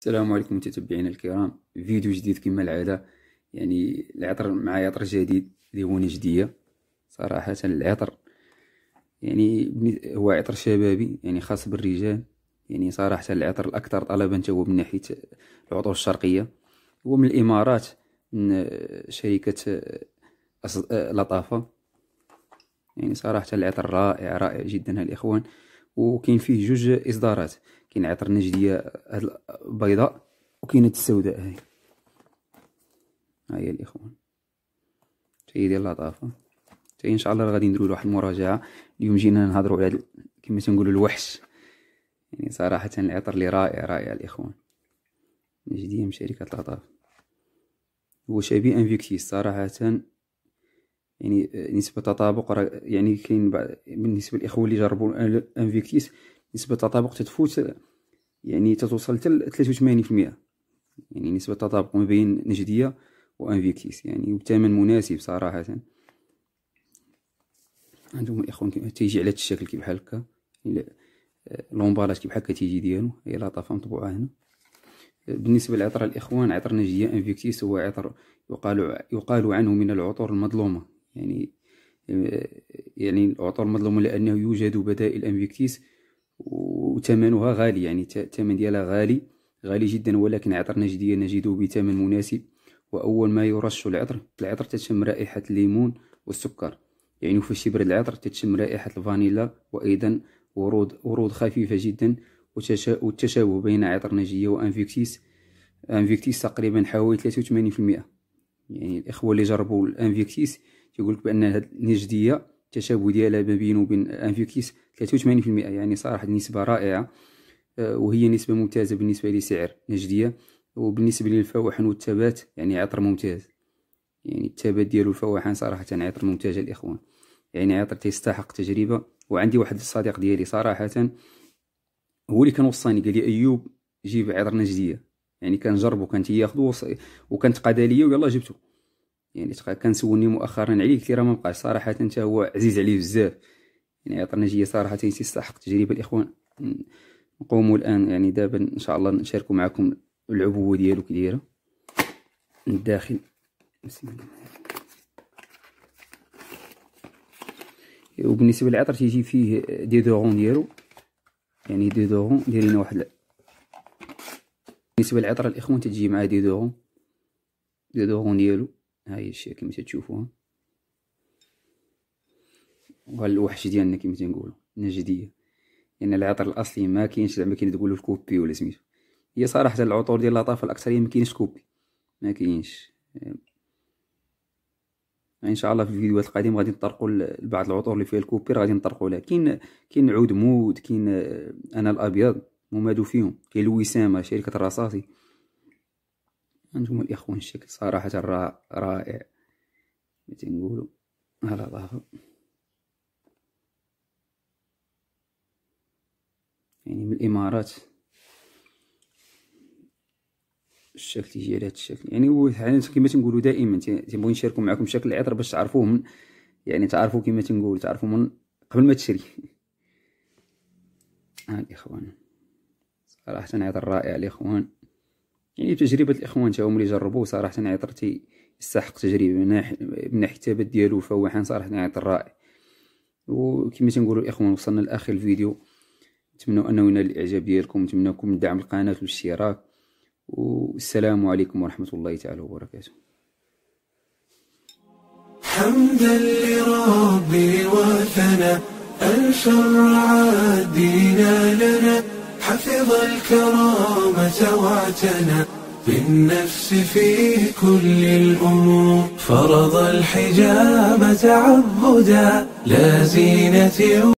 السلام عليكم متتبعينا الكرام فيديو جديد كما العاده يعني العطر مع عطر جديد اللي هو نجديه صراحه العطر يعني هو عطر شبابي يعني خاص بالرجال يعني صراحه العطر الاكثر طلبا هو من ناحيه العطور الشرقيه هو من الامارات من شركه أه، لطافه يعني صراحه العطر رائع رائع جدا الاخوان وكاين فيه جوج اصدارات كاين عطر نجديه هاد البيضاء وكاين هاد السوداء هاي ها هي الاخوان هي ديال لطافه حتى ان شاء الله غادي نديروا واحد المراجعه اليوم جينا نهضروا على كما تنقولوا الوحش يعني صراحه العطر اللي رائع رائع الاخوان نجديه من شركه لطافه هو شبيه انفيكتيس صراحه يعني آه، نسبه تطابق راه يعني كاين بالنسبه للاخوه اللي جربوا الانفيكتيس نسبه التطابق تتفوت يعني تتوصل حتى 83% يعني نسبه التطابق ما بين نجديه وانفيكتيس يعني بثمن مناسب صراحه عندهم الاخوان تيجي على هذا الشكل كي بحال هكا لومبالاج آه، كي بحال هكا تيجي ديالو هي لاطافه مطبوعه هنا بالنسبه لعطر الاخوان عطر نجديه انفيكتيس هو عطر يقال يقال عنه من العطور المظلومه يعني آه، يعني العطور مظلومة لأنه يوجد بدائل أمبيكتيس وثمنها غالي يعني الثمن ديالها غالي غالي جدا ولكن عطر نجدية نجده بثمن مناسب وأول ما يرش العطر العطر تتشم رائحة الليمون والسكر يعني في شبر العطر تتشم رائحة الفانيلا وأيضا ورود ورود خفيفة جدا والتشابه بين عطر نجديه وأنفيكتيس أنفيكتيس تقريبا حوالي 83% يعني الإخوة اللي جربوا الأنفيكتيس تيقول لك بان هذه النجديه التشابه ديالها ما بين وبين انفيكيس 83% يعني صراحه نسبه رائعه آه، وهي نسبه ممتازه بالنسبه لسعر نجديه وبالنسبه للفواحن والثبات يعني عطر ممتاز يعني التبات ديالو الفواحن صراحه عطر ممتاز الاخوان يعني عطر تيستحق تجربه وعندي واحد الصديق ديالي صراحه هو اللي كان وصاني قال لي ايوب جيب عطر نجديه يعني كنجربو كان تياخدو وكانت قدا ليا ويلا جبتو يعني كان سولني مؤخرا عليه كثيرا ما بقاش صراحه حتى هو عزيز عليه بزاف يعني عطانا جيه صراحه يستحق تجربه الاخوان نقوموا الان يعني دابا ان شاء الله نشاركو معكم العبوه ديالو كي دايره من الداخل بسم الله وبالنسبه للعطر تيجي فيه ديدورون ديالو يعني ديدورون دير لنا واحد بالنسبه للعطر الاخوان تجي مع ديدورون ديدورون ديالو هاي الشيء كما تشوفوها والوحش ديالنا كما تنقولوا نجديه لان يعني العطر الاصلي ما كاينش زعما كاين تقولوا الكوبي ولا سميتو هي صراحه العطور ديال لطافه الاكثريه ما كاينش كوبي ما كاينش ان شاء الله في الفيديوهات القادمه غادي نطرقوا لبعض العطور اللي فيها الكوبير غادي نطرقوا لها كاين كاين عود مود كاين آه، انا الابيض ممادو فيهم كاين الوسامه شركه الرصاصي انتم الاخوان الشكل صراحه رائع متى تنقولوا على ظهره يعني من الامارات الشكل على هاد الشكل يعني, يعني كيما تنقولو كما تنقولوا دائما تنبغي نشاركوا معكم شكل العطر باش تعرفوه من يعني تعرفوا كما تنقول تعرفوا من قبل ما تشري ها الاخوان صراحه عطر رائع الاخوان يعني تجربه الاخوان تاهم اللي جربوه صراحه عطر يستحق تجربه من ناحيه الثبات ديالو فهو حان صراحه عطر رائع وكما تنقولوا الاخوان وصلنا لاخر الفيديو نتمنى انه ينال الاعجاب ديالكم نتمنىكم دعم القناه والاشتراك والسلام عليكم ورحمه الله تعالى وبركاته حمدا لربي وثنا أن شرع لنا حفظ الكرامة واعتنى بالنفس في كل الأمور فرض الحجاب تعبدا لا زينة